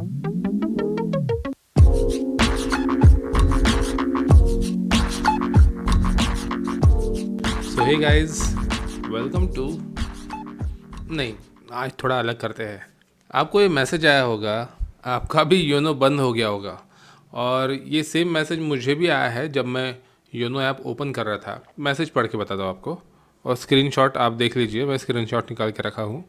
So hey guys welcome to नहीं आज थोड़ा अलग करते हैं आपको ये मैसेज आया होगा आपका भी योनो बंद हो गया होगा और ये सेम मैसेज मुझे भी आया है जब मैं योनो ऐप ओपन कर रहा था मैसेज पढ़ के बता दो आपको और स्क्रीनशॉट आप देख लीजिए मैं स्क्रीनशॉट निकाल के रखा हूँ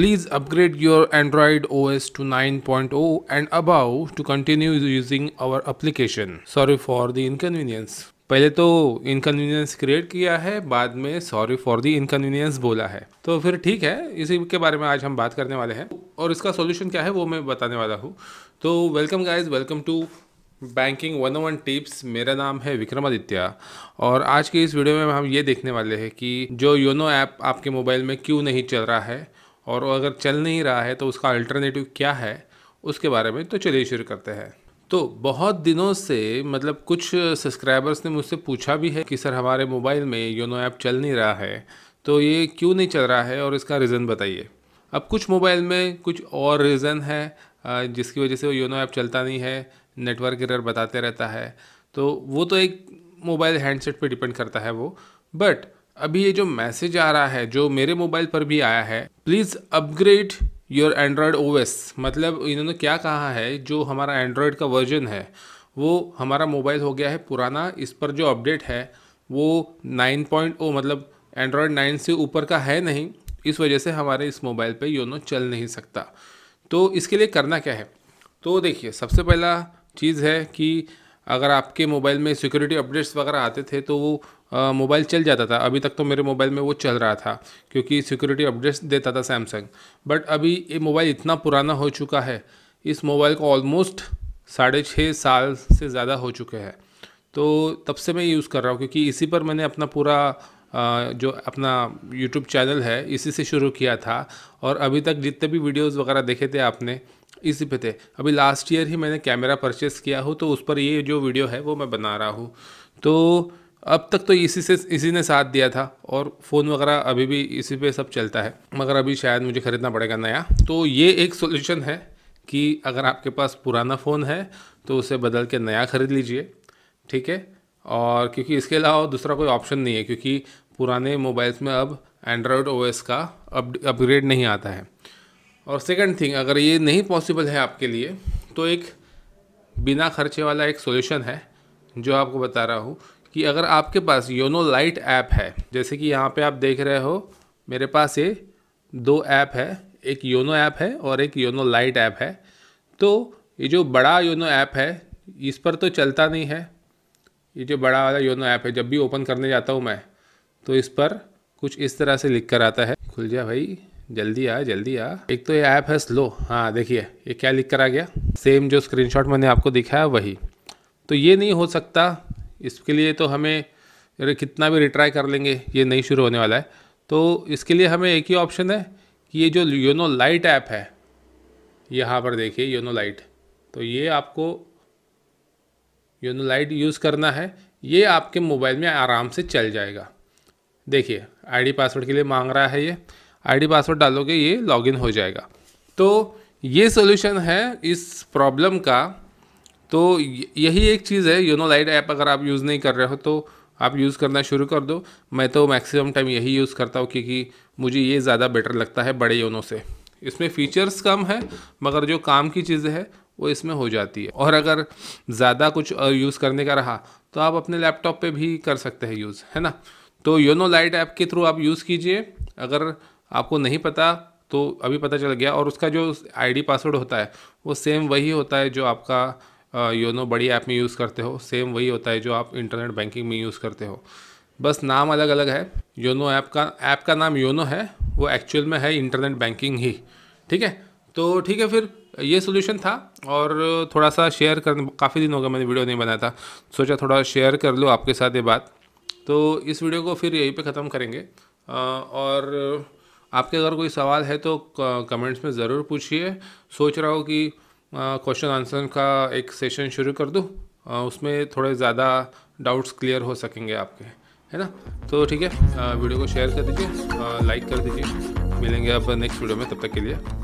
Please upgrade your Android OS to 9.0 and above to continue using our application. Sorry for the inconvenience. पहले तो इनकन्वीनियंस क्रिएट किया है बाद में सॉरी फॉर दी इनकन्वीनियंस बोला है तो फिर ठीक है इसी के बारे में आज हम बात करने वाले हैं और इसका सॉल्यूशन क्या है वो मैं बताने वाला हूँ तो welcome guys welcome to banking one one tips मेरा नाम है विक्रमादित्य और आज के इस वीडियो में हम ये देखने वाले हैं कि जो योनो ऐप आपके मोबाइल में क्यों नहीं चल रहा है और अगर चल नहीं रहा है तो उसका अल्टरनेटिव क्या है उसके बारे में तो चलिए शुरू करते हैं तो बहुत दिनों से मतलब कुछ सब्सक्राइबर्स ने मुझसे पूछा भी है कि सर हमारे मोबाइल में योनो ऐप चल नहीं रहा है तो ये क्यों नहीं चल रहा है और इसका रीज़न बताइए अब कुछ मोबाइल में कुछ और रीज़न है जिसकी वजह से वो योनो ऐप चलता नहीं है नेटवर्क एरर बताते रहता है तो वो तो एक मोबाइल हैंडसेट पे डिपेंड करता है वो बट अभी ये जो मैसेज आ रहा है जो मेरे मोबाइल पर भी आया है please upgrade your Android OS मतलब इन्होंने क्या कहा है जो हमारा एंड्रॉयड का वर्जन है वो हमारा मोबाइल हो गया है पुराना इस पर जो अपडेट है वो 9.0 मतलब एंड्रॉयड 9 से ऊपर का है नहीं इस वजह से हमारे इस मोबाइल पे योनो चल नहीं सकता तो इसके लिए करना क्या है तो देखिए सबसे पहला चीज़ है कि अगर आपके मोबाइल में सिक्योरिटी अपडेट्स वगैरह आते थे तो वो मोबाइल चल जाता था अभी तक तो मेरे मोबाइल में वो चल रहा था क्योंकि सिक्योरिटी अपडेट्स देता था सैमसंग बट अभी ये मोबाइल इतना पुराना हो चुका है इस मोबाइल को ऑलमोस्ट साढ़े छः साल से ज़्यादा हो चुके हैं तो तब से मैं यूज़ कर रहा हूँ क्योंकि इसी पर मैंने अपना पूरा जो अपना यूट्यूब चैनल है इसी से शुरू किया था और अभी तक जितने भी वीडियोस वगैरह देखे थे आपने इसी पे थे अभी लास्ट ईयर ही मैंने कैमरा परचेस किया हो तो उस पर ये जो वीडियो है वो मैं बना रहा हूँ तो अब तक तो इसी से इसी ने साथ दिया था और फ़ोन वगैरह अभी भी इसी पे सब चलता है मगर अभी शायद मुझे ख़रीदना पड़ेगा नया तो ये एक सोल्यूशन है कि अगर आपके पास पुराना फ़ोन है तो उसे बदल के नया ख़रीद लीजिए ठीक है और क्योंकि इसके अलावा दूसरा कोई ऑप्शन नहीं है क्योंकि पुराने मोबाइल्स में अब एंड्रॉयड ओ का अपग्रेड नहीं आता है और सेकंड थिंग अगर ये नहीं पॉसिबल है आपके लिए तो एक बिना खर्चे वाला एक सोल्यूशन है जो आपको बता रहा हूँ कि अगर आपके पास योनो लाइट ऐप है जैसे कि यहाँ पे आप देख रहे हो मेरे पास ये दो ऐप है एक योनो ऐप है और एक योनो लाइट ऐप है तो ये जो बड़ा योनो ऐप है इस पर तो चलता नहीं है ये जो बड़ा वाला योनो ऐप है जब भी ओपन करने जाता हूँ मैं तो इस पर कुछ इस तरह से लिख कर आता है खुल जा भाई जल्दी आ जल्दी आ एक तो ये ऐप है स्लो हाँ देखिए ये क्या लिख कर आ गया सेम जो स्क्रीनशॉट मैंने आपको दिखाया वही तो ये नहीं हो सकता इसके लिए तो हमें कितना भी रिट्राई कर लेंगे ये नहीं शुरू होने वाला है तो इसके लिए हमें एक ही ऑप्शन है कि ये जो योनो लाइट ऐप है यहाँ पर देखिए योनो लाइट तो ये आपको योनो लाइट यूज़ करना है ये आपके मोबाइल में आराम से चल जाएगा देखिए आईडी पासवर्ड के लिए मांग रहा है ये आईडी पासवर्ड डालोगे ये लॉगिन हो जाएगा तो ये सोल्यूशन है इस प्रॉब्लम का तो यही एक चीज़ है योनो लाइट ऐप अगर आप यूज़ नहीं कर रहे हो तो आप यूज़ करना शुरू कर दो मैं तो मैक्सिमम टाइम यही यूज़ करता हूँ क्योंकि मुझे ये ज़्यादा बेटर लगता है बड़े योनो से इसमें फ़ीचर्स कम है मगर जो काम की चीज़ें हैं वो इसमें हो जाती है और अगर ज़्यादा कुछ यूज़ करने का रहा तो आप अपने लैपटॉप पे भी कर सकते हैं यूज़ है ना तो योनो लाइट ऐप के थ्रू आप यूज़ कीजिए अगर आपको नहीं पता तो अभी पता चल गया और उसका जो आईडी पासवर्ड होता है वो सेम वही होता है जो आपका योनो बड़ी ऐप में यूज़ करते हो सेम वही होता है जो आप इंटरनेट बैंकिंग में यूज़ करते हो बस नाम अलग अलग है योनो ऐप का ऐप का नाम योनो है वो एक्चुअल में है इंटरनेट बैंकिंग ही ठीक है तो ठीक है फिर ये सोल्यूशन था और थोड़ा सा शेयर कर काफ़ी दिन हो गया मैंने वीडियो नहीं बनाया था सोचा थोड़ा शेयर कर लो आपके साथ ये बात तो इस वीडियो को फिर यहीं पे ख़त्म करेंगे और आपके अगर कोई सवाल है तो कमेंट्स में ज़रूर पूछिए सोच रहा हो कि क्वेश्चन आंसर का एक सेशन शुरू कर दूँ उसमें थोड़े ज़्यादा डाउट्स क्लियर हो सकेंगे आपके है ना तो ठीक है वीडियो को शेयर कर दीजिए लाइक कर दीजिए मिलेंगे आप नेक्स्ट वीडियो में तब तक के लिए